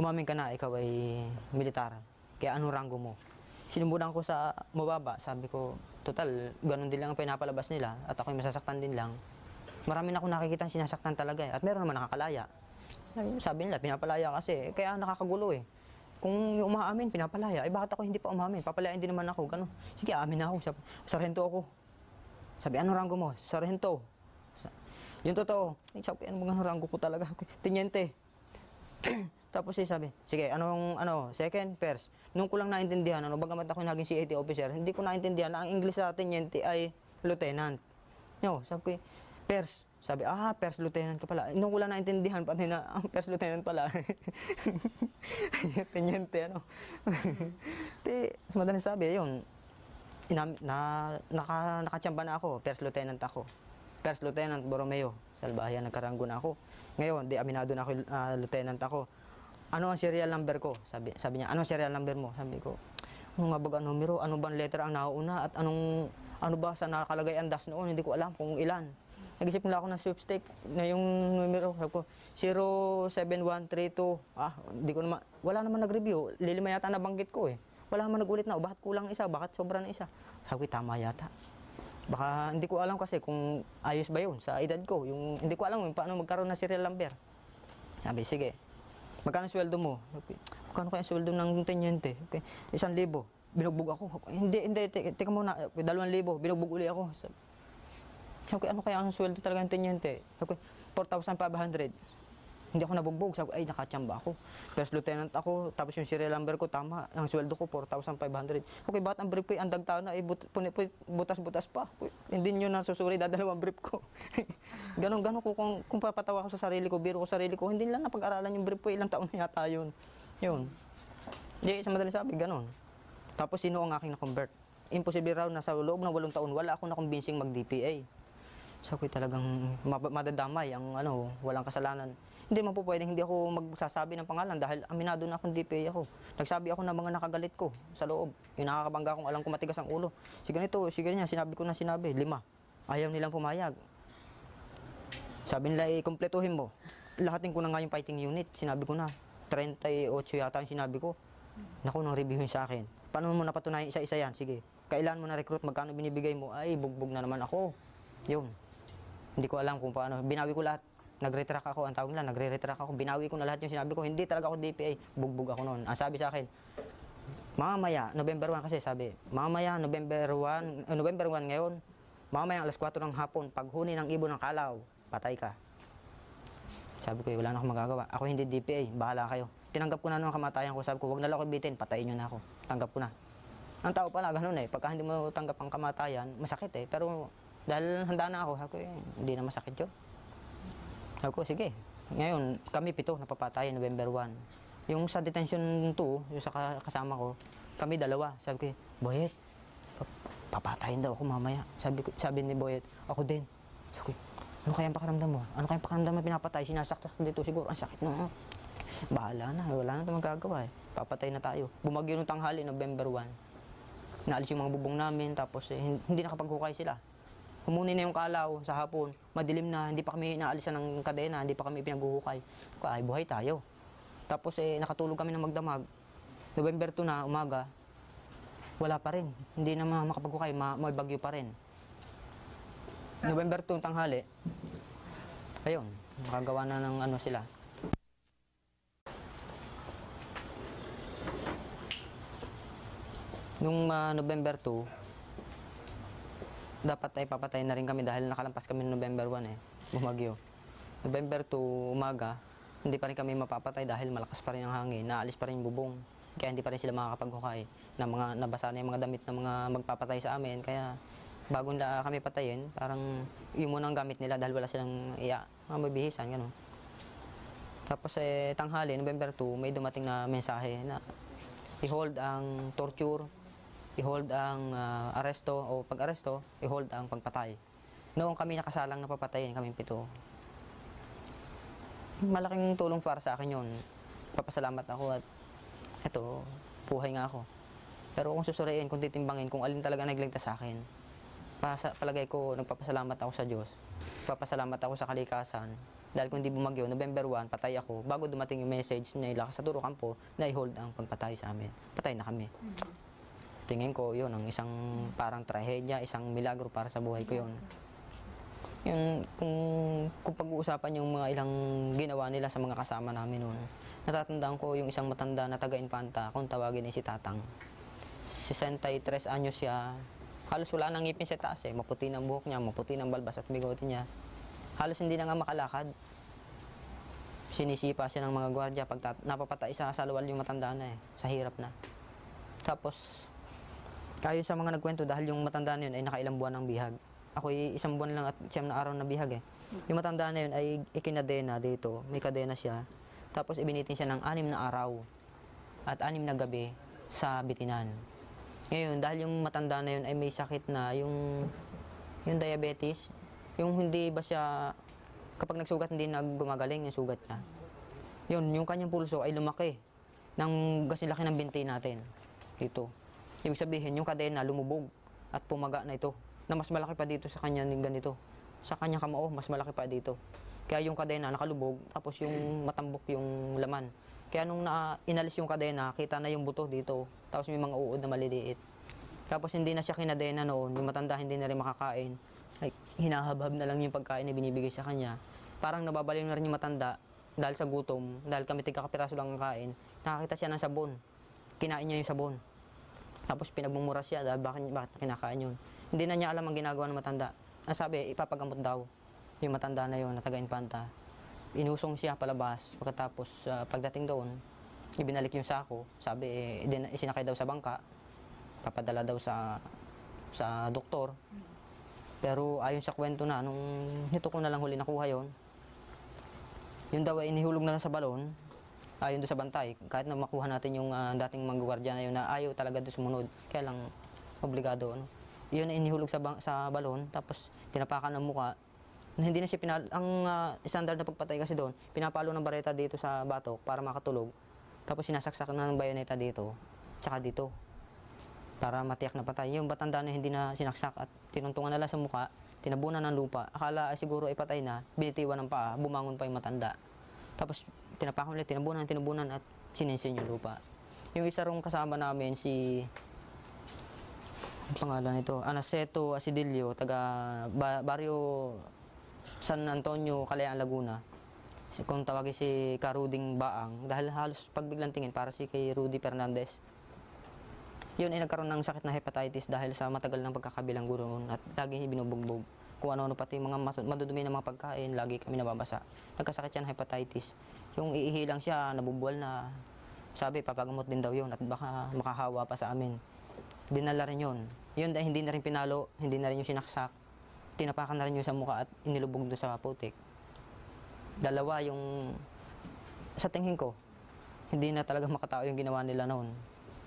umamin ka na, ikaw ay militar. Kaya ano ranggo mo? Sinumudan ko sa mababa, sabi ko, total, ganun din lang ang pinapalabas nila at ako'y masasaktan din lang. Marami na akong nakikita sinasaktan talaga eh. At meron naman nakakalaya. Sabi nila, pinapalaya kasi. Kaya nakakagulo eh. Kung umaamin, pinapalaya. ay eh, bakit ako hindi pa umamin? Papalayan din naman ako. Ganun. Sige, aamin na ako. Sarhento ako. Sabi, ano ranggo mo? Sarhento. Yung totoo. Eh, sabi, ano mga ranggo ko talaga? Tinyente. Tapos siya sabi, sige, anong ano, second pairs. Nung ko lang naintindihan, ano, bagamat ako naging CAT officer, hindi ko naintindihan na ang English sa atin yun ay lieutenant. No, sabi ko, pairs. Sabi, ah, first lieutenant ka pala. Nung ko lang naintindihan, pati na, ang ah, first lieutenant pala. Tenyente, ano. Ti, madaling sabi, yun, ina, na, naka, nakachamba na ako, first lieutenant ako. First lieutenant Borromeo, Salbahia, nagkaranggo na ako. Ngayon, di aminado na ako, uh, lieutenant ako ano ang serial number ko? Sabi, sabi niya, ano serial number mo? Sabi ko, ano nga baga numero? Ano bang letter ang nauna? At anong, ano ba sa nakalagay ang dash noon? Hindi ko alam kung ilan. Nag-isip nila ako ng sweepstake na yung numero. Sabi ko, 07132. Ah, hindi ko naman, wala naman nag-review. Lilima yata nabanggit ko eh. Wala naman nagulit na, oh, bakit kulang isa? Bakit sobra na isa? Sabi ko, eh, tama yata. Baka hindi ko alam kasi kung ayos ba yun sa edad ko. Yung, hindi ko alam yung paano magkaroon ng serial number. Sabi, sige, Magkano sweldo mo? Okay. Magkano kaya sweldo ng tenyente? Okay. Isang libo. Binugbog ako. Hindi, hindi. Teka muna. Dalawang libo. Binugbog uli ako. Okay, ano kaya ang sweldo talaga ng tenyente? Okay. 4,500. Hindi ako nabugbog. Sabi ko, ay, nakachamba ako. First lieutenant ako, tapos yung serial number ko, tama. Ang sweldo ko, 4,500. Okay, bakit ang brief ko, ang dagtana, eh, but, butas-butas pa. Hindi nyo susuri, dadalawang brief ko. ganon, ganon ko. Kung, kung papatawa ko sa sarili ko, biro ko sa sarili ko, hindi nila napag-aralan yung brief ko, ilang taon na yata yun. Yun. Hindi, sa madaling sabi, ganon. Tapos, sino ang aking na-convert? Imposible raw, na sa loob ng walong taon, wala ako na-convincing mag-DPA. So, ko talagang madadamay ang ano, walang kasalanan. Hindi mo po pwedeng hindi ako magsasabi ng pangalan dahil aminado na akong DPA ako. Nagsabi ako ng mga nakagalit ko sa loob. Yung nakakabangga kong alam ko matigas ang ulo. Si ganito, si ganyan, sinabi ko na sinabi. Lima. Ayaw nilang pumayag. Sabi nila, i eh, ikumpletuhin mo. Lahatin ko na nga yung fighting unit. Sinabi ko na. 38 yata yung sinabi ko. Naku, nang reviewin sa akin. Paano mo napatunayan isa-isa yan? Sige. Kailan mo na-recruit? Magkano binibigay mo? Ay, bugbog na naman ako. Yun. Hindi ko alam kung paano. Binawi ko lahat nag-retract ako, ang tawag nila, nagre-retract ako, binawi ko na lahat yung sinabi ko, hindi talaga ako DPA, bugbog ako noon. Ang sabi sa akin, mamaya, November 1 kasi sabi, mamaya, November 1, uh, eh, November 1 ngayon, mamaya alas 4 ng hapon, paghuni ng ibon ng kalaw, patay ka. Sabi ko, eh, wala na akong magagawa. Ako hindi DPA, bahala kayo. Tinanggap ko na noong kamatayan ko. Sabi ko, wag na lang ako bitin, patayin niyo na ako. Tanggap ko na. Ang tao pala, ganoon eh. Pagka hindi mo tanggap ang kamatayan, masakit eh. Pero dahil handa na ako, sabi ko, eh, hindi na masakit 'yo ako, sige. Ngayon, kami pito napapatay November 1. Yung sa detention 2, yung sa kasama ko, kami dalawa. Sabi ko, Boyet, papatayin daw ako mamaya. Sabi, ko, sabi ni Boyet, ako din. Sabi ko, ano kayang pakaramdam mo? Ano kayang pakaramdam mo pinapatay? Sinasaktan dito siguro. Ang sakit na. Bahala na. Wala na itong magagawa eh. Papatay na tayo. Bumagyo ng tanghali, November 1. Naalis yung mga bubong namin, tapos eh, hindi nakapaghukay sila. Humuni na yung kalaw sa hapon. Madilim na, hindi pa kami inaalisan ng kadena, hindi pa kami pinaghuhukay. Ay, buhay tayo. Tapos eh, nakatulog kami ng magdamag. November 2 na, umaga, wala pa rin. Hindi na makapaghukay, ma may bagyo pa rin. November 2 tanghali, ayun, nakagawa na ng ano sila. Nung uh, November 2, dapat ay papatay na rin kami dahil nakalampas kami November 1 eh, bumagyo. November 2 umaga, hindi pa rin kami mapapatay dahil malakas pa rin ang hangin, naalis pa rin bubong. Kaya hindi pa rin sila makakapaghukay na mga nabasa na yung mga damit ng mga magpapatay sa amin. Kaya bago nila kami patayin, parang yun muna ang gamit nila dahil wala silang iya, mga mabihisan, gano'n. Tapos eh, tanghali, November 2, may dumating na mensahe na i-hold ang torture i-hold ang uh, aresto o pag-aresto, i-hold ang pagpatay. Noong kami nakasalang napapatayin, kami pito. Malaking tulong para sa akin yun. Papasalamat ako at eto, buhay nga ako. Pero kung susuriin, kung titimbangin, kung alin talaga nagligtas sa akin, pasa, palagay ko, nagpapasalamat ako sa Diyos. Papasalamat ako sa kalikasan. Dahil kung hindi bumagyo, November 1, patay ako. Bago dumating yung message na ilakas sa Turo Kampo, na i-hold ang pagpatay sa amin. Patay na kami. Mm-hmm tingin ko yun ang isang parang trahedya, isang milagro para sa buhay ko yun. yung kung, kung pag-uusapan yung mga ilang ginawa nila sa mga kasama namin noon, natatandaan ko yung isang matanda na taga Infanta kung tawagin ay si Tatang. 63 anyos siya, halos wala nang ngipin sa taas eh, maputi ng buhok niya, maputi ng balbas at bigote niya. Halos hindi na nga makalakad. Sinisipa siya ng mga gwardya pag napapatay sa saluwal yung matanda na eh, sa hirap na. Tapos, Ayon sa mga nagkwento, dahil yung matanda na yun ay nakailang buwan ng bihag. Ako ay isang buwan lang at siyam na araw na bihag eh. Yung matanda na yun ay ikinadena dito, may kadena siya. Tapos ibinitin siya ng anim na araw at anim na gabi sa bitinan. Ngayon, dahil yung matanda na yun ay may sakit na, yung, yung diabetes, yung hindi ba siya, kapag nagsugat hindi naggumagaling yung sugat niya. Yun, yung kanyang pulso ay lumaki ng laki ng binti natin dito. Ibig sabihin, yung kadena lumubog at pumaga na ito. Na mas malaki pa dito sa kanya ng ganito. Sa kanya kamao, oh, mas malaki pa dito. Kaya yung kadena nakalubog, tapos yung matambok yung laman. Kaya nung na, inalis yung kadena, kita na yung buto dito. Tapos may mga uod na maliliit. Tapos hindi na siya kinadena noon, yung matanda hindi na rin makakain. Ay, hinahabhab na lang yung pagkain na binibigay sa kanya. Parang nababaliw na rin yung matanda dahil sa gutom, dahil kami tigkakapiraso lang ang kain. Nakakita siya ng sabon. Kinain niya yung sabon. Tapos pinagmumura siya dahil bakit, bakit kinakain yun. Hindi na niya alam ang ginagawa ng matanda. Ang sabi, ipapagamot daw yung matanda na yun na taga-impanta. Inusong siya palabas. Pagkatapos, uh, pagdating doon, ibinalik yung sako. Sabi, eh, din, isinakay daw sa bangka. Papadala daw sa sa doktor. Pero ayon sa kwento na, nung nito ko na lang huli nakuha yon yung daw ay inihulog na lang sa balon, ayon doon sa bantay, kahit na makuha natin yung uh, dating manggugwardya na yun na ayaw talaga doon sumunod, kaya lang obligado. Ano? Yun na inihulog sa, sa balon, tapos tinapakan ng muka, hindi na siya pinal ang uh, standard na pagpatay kasi doon pinapalo ng bareta dito sa batok para makatulog tapos sinasaksak na ng bayoneta dito tsaka dito para matiyak na patay yung batanda na hindi na sinaksak at tinuntungan nila sa muka tinabunan ng lupa akala siguro ay patay na binitiwan ng paa bumangon pa yung matanda tapos tinapakon ulit, tinubunan, tinubunan at sininsin yung lupa. Yung isa rong kasama namin si ang pangalan nito, Anaceto Asidilio, taga Barrio San Antonio, Calayan, Laguna. Kung tawagin si Karuding Baang, dahil halos pagbiglang tingin para si kay Rudy Fernandez. Yun ay nagkaroon ng sakit na hepatitis dahil sa matagal ng pagkakabilang guro at lagi binubugbog kung ano-ano pati mga madudumi na mga pagkain, lagi kami nababasa. Nagkasakit siya ng hepatitis. Yung iihi lang siya, nabubuwal na. Sabi, papagamot din daw yun at baka makahawa pa sa amin. Dinala rin yun. Yun dahil hindi na rin pinalo, hindi na rin yung sinaksak. Tinapakan na rin yun sa mukha at inilubog doon sa putik. Dalawa yung sa tingin ko, hindi na talaga makatao yung ginawa nila noon.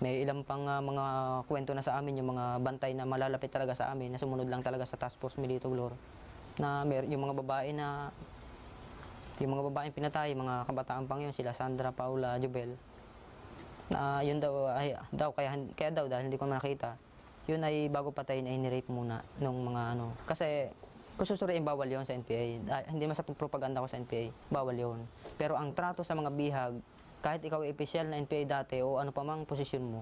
May ilang pang uh, mga kwento na sa amin, yung mga bantay na malalapit talaga sa amin, na sumunod lang talaga sa task force Milito Glor, na may, yung mga babae na yung mga babaeng pinatay, mga kabataan pang yun, sila Sandra, Paula, Jubel, na yun daw, ay, daw kaya, kaya daw dahil hindi ko nakita, yun ay bago patayin ay nirape muna nung mga ano. Kasi kung bawal yon sa NPA. Ah, hindi man sa propaganda ko sa NPA, bawal yon. Pero ang trato sa mga bihag, kahit ikaw ay official na NPA dati o ano pa mang posisyon mo,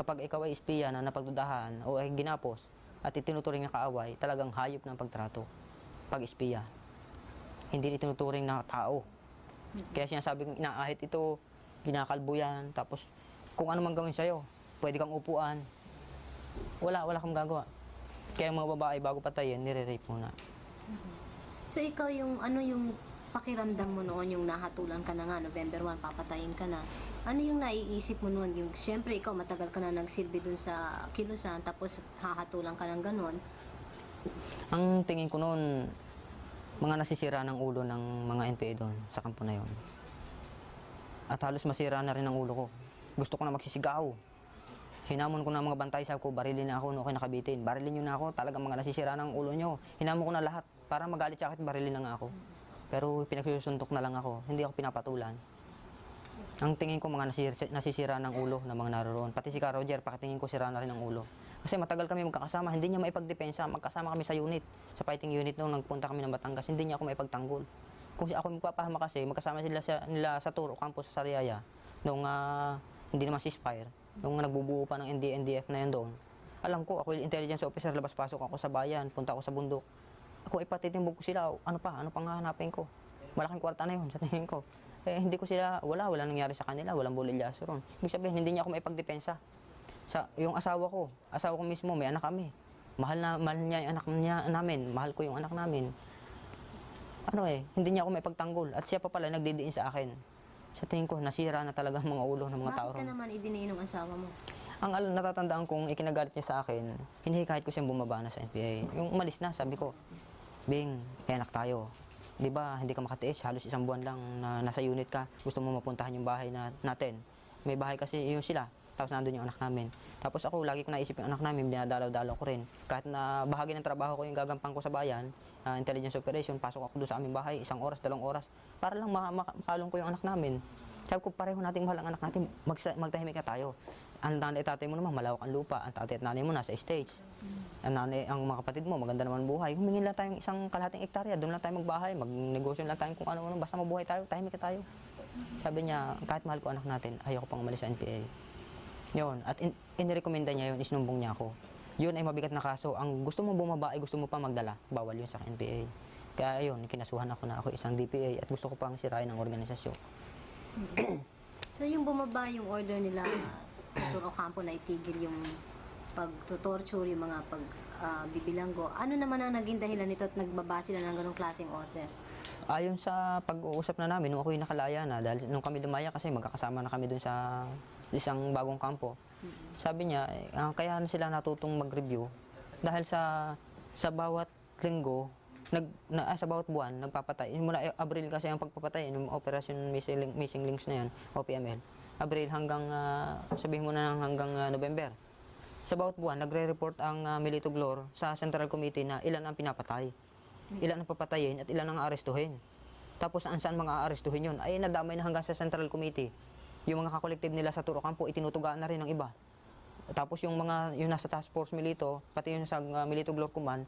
kapag ikaw ay espiya na napagdudahan o ay ginapos at itinuturing na kaaway, talagang hayop ng pagtrato pag espiya hindi itinuturing na tao. Kaya sinasabing inaahit ito, ginakalbuyan, tapos kung ano man gawin sa'yo, pwede kang upuan. Wala, wala kang gagawa. Kaya mga babae, bago patayin, nire-rape muna. Mm-hmm. So ikaw yung, ano yung pakiramdam mo noon yung nahatulan ka na nga, November 1, papatayin ka na. Ano yung naiisip mo noon? Yung, syempre, ikaw matagal ka na nagsilbi dun sa kilusan, tapos hahatulan ka ng ganun. Ang tingin ko noon, mga nasisira ng ulo ng mga NPA doon sa kampo na yon. At halos masira na rin ang ulo ko. Gusto ko na magsisigaw. Hinamon ko na mga bantay, sa ako, barilin na ako, no, okay nakabitin. Barilin nyo na ako, talagang mga nasisira ng ulo nyo. Hinamon ko na lahat, para magalit sa akin, barilin na nga ako. Pero pinagsusuntok na lang ako, hindi ako pinapatulan. Ang tingin ko mga nasisira, nasisira ng ulo ng mga naroon. Pati si Karoger, pakitingin ko sira na rin ang ulo. Kasi matagal kami magkakasama, hindi niya maipagdepensa. Magkasama kami sa unit, sa fighting unit nung nagpunta kami ng Batangas, hindi niya ako maipagtanggol. Kung ako magpapahama kasi, magkasama sila sa, nila sa Turo Campus sa Sariaya, nung uh, hindi naman ceasefire, nung nagbubuo pa ng NDNDF na yun doon. Alam ko, ako intelligence officer, labas-pasok ako sa bayan, punta ako sa bundok. Ako ipatitimbog ko sila, ano pa, ano pang hanapin ko? Malaking kwarta na yun sa tingin ko. Eh, hindi ko sila, wala, wala nangyari sa kanila, walang bulilyaso ron. Ibig sabihin, hindi niya ako maipagdepensa. Sa, yung asawa ko, asawa ko mismo, may anak kami. Mahal, na, mahal niya yung anak niya, namin, mahal ko yung anak namin. Ano eh, hindi niya ako maipagtanggol. At siya pa pala nagdidiin sa akin. Sa tingin ko, nasira na talaga ang mga ulo ng mga Bakit tao ron. Bakit ka naman idiniin ng asawa mo? Ang alam, natatandaan kong ikinagalit niya sa akin, hinihikahit ko siyang bumaba na sa NPA. Yung umalis na, sabi ko, Bing, kaya anak tayo. 'di ba, hindi ka makatiis, halos isang buwan lang na nasa unit ka, gusto mo mapuntahan yung bahay na, natin. May bahay kasi yun sila. Tapos nandun yung anak namin. Tapos ako, lagi ko naisip yung anak namin, dinadalaw-dalaw ko rin. Kahit na bahagi ng trabaho ko yung gagampang ko sa bayan, uh, intelligence operation, pasok ako doon sa aming bahay, isang oras, dalawang oras, para lang makalong ko yung anak namin. Sabi ko, pareho nating mahal ang anak natin, magsa- magtahimik na tayo ang nanay tatay mo naman malawak ang lupa, ang tatay at nanay mo nasa stage. Ang nanay, ang mga kapatid mo, maganda naman buhay. Humingin lang tayong isang kalahating ektarya, doon lang tayo magbahay, magnegosyo lang tayo kung ano-ano, basta mabuhay tayo, tahimik tayo. Sabi niya, kahit mahal ko anak natin, ayoko pang umalis sa NPA. Yun, at in, inirekomenda niya yun, isinumbong niya ako. Yun ay mabigat na kaso, ang gusto mo bumaba ay gusto mo pa magdala, bawal yun sa NPA. Kaya yun, kinasuhan ako na ako isang DPA at gusto ko pang sirain ang organisasyon. so yung bumaba yung order nila, sa Turo Campo na itigil yung pagtutorture, yung mga pagbibilanggo. Ah, uh, ano naman ang naging dahilan nito at nagbaba sila ng ganong klaseng order? Ayon sa pag-uusap na namin, nung ako ako'y nakalaya na, dahil nung kami lumaya kasi magkakasama na kami dun sa isang bagong kampo, mm-hmm. sabi niya, uh, kaya na sila natutong mag-review dahil sa sa bawat linggo, nag, na, ah, sa bawat buwan, nagpapatay. Mula eh, Abril kasi ang pagpapatay, ng operasyon missing, missing links na yan, OPML Abril hanggang, uh, sabihin mo na hanggang uh, November. Sa bawat buwan, nagre-report ang uh, ah, Militoglor sa Central Committee na ilan ang pinapatay, hmm. ilan ang papatayin at ilan ang aarestuhin. Tapos saan saan mga aarestuhin yun, ay nadamay na hanggang sa Central Committee. Yung mga kakolektive nila sa Turo Campo, itinutugaan na rin ng iba. Tapos yung mga yung nasa task force milito, pati yung sa uh, Milito Glor Command,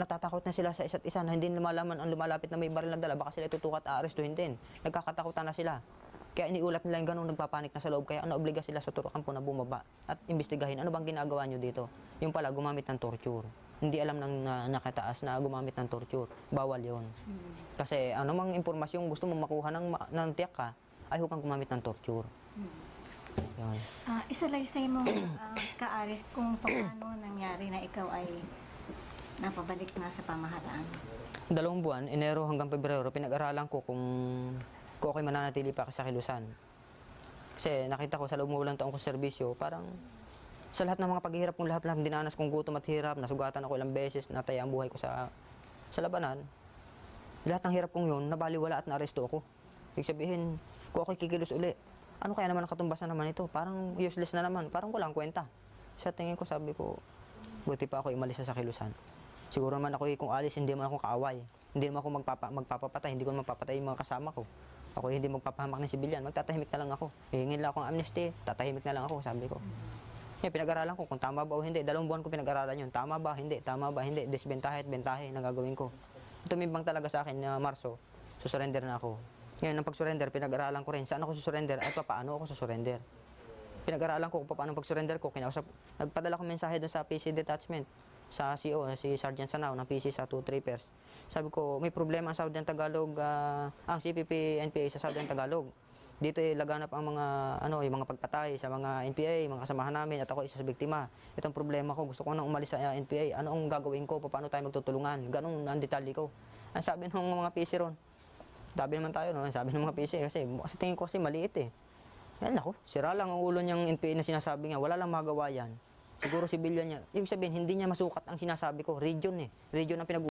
natatakot na sila sa isa't isa na hindi lumalaman ang lumalapit na may baril na dala, baka sila tutukat aarestuhin din. Nagkakatakutan na sila. Kaya iniulat nila yung ganun nagpapanik na sa loob. Kaya naobliga ano, sila sa turukan po na bumaba at imbestigahin ano bang ginagawa nyo dito. Yung pala, gumamit ng torture. Hindi alam ng na, nakataas na gumamit ng torture. Bawal yon hmm. Kasi anumang impormasyong gusto mo makuha ng, ng tiyak ka, ay hukang gumamit ng torture. Hmm. Yun. Uh, ah, isalaysay mo, uh, ah, Kaaris, kung paano nangyari na ikaw ay napabalik na sa pamahalaan. Dalawang buwan, Enero hanggang Pebrero, pinag-aralan ko kung kung ako'y mananatili pa ako sa kilusan. Kasi nakita ko sa loob ng walang taong kong serbisyo, parang sa lahat ng mga paghihirap kong lahat lang dinanas kong gutom at hirap, nasugatan ako ilang beses, nataya ang buhay ko sa sa labanan. Lahat ng hirap kong yun, nabaliwala at naaresto ako. Ibig sabihin, kung ako'y kikilos uli, ano kaya naman ang katumbas na naman ito? Parang useless na naman, parang walang kwenta. Sa tingin ko, sabi ko, buti pa ako imalis sa kilusan. Siguro naman ako, kung alis, hindi man ako kaaway. Hindi naman ako magpapa, magpapapatay, hindi ko naman papatay yung mga kasama ko. Ako hindi magpapahamak ng sibilyan, magtatahimik na lang ako. Hihingin lang ako ng amnesty, tatahimik na lang ako, sabi ko. Ngayon, eh, pinag-aralan ko kung tama ba o hindi. Dalawang buwan ko pinag-aralan yun. Tama ba? Hindi. Tama ba? Hindi. Desbentahe at bentahe na gagawin ko. Tumimbang talaga sa akin na Marso, susurrender na ako. Ngayon, ang pag-surrender, pinag-aralan ko rin. Saan ako susurrender at paano ako susurrender? Pinag-aralan ko kung paano pag-surrender ko. Kinausap, nagpadala ko mensahe doon sa PC detachment sa CO, si Sergeant Sanaw ng PC sa 2 trippers. Sabi ko, may problema ang Southern Tagalog, uh, ang CPP NPA sa Southern Tagalog. Dito ay laganap ang mga, ano, yung mga pagpatay sa mga NPA, mga kasamahan namin, at ako isa sa biktima. Itong problema ko, gusto ko nang umalis sa uh, ah, NPA. Ano ang gagawin ko? Paano tayo magtutulungan? Ganun ang detalye ko. Ang sabi ng mga PC ron, sabi naman tayo, no? sabi ng mga PC, kasi, kasi tingin ko kasi maliit eh. Yan ako, sira lang ang ulo niyang NPA na sinasabi niya, wala lang magawa yan. Siguro sibilyan niya. Ibig sabihin, hindi niya masukat ang sinasabi ko. Region eh. Region ang pinag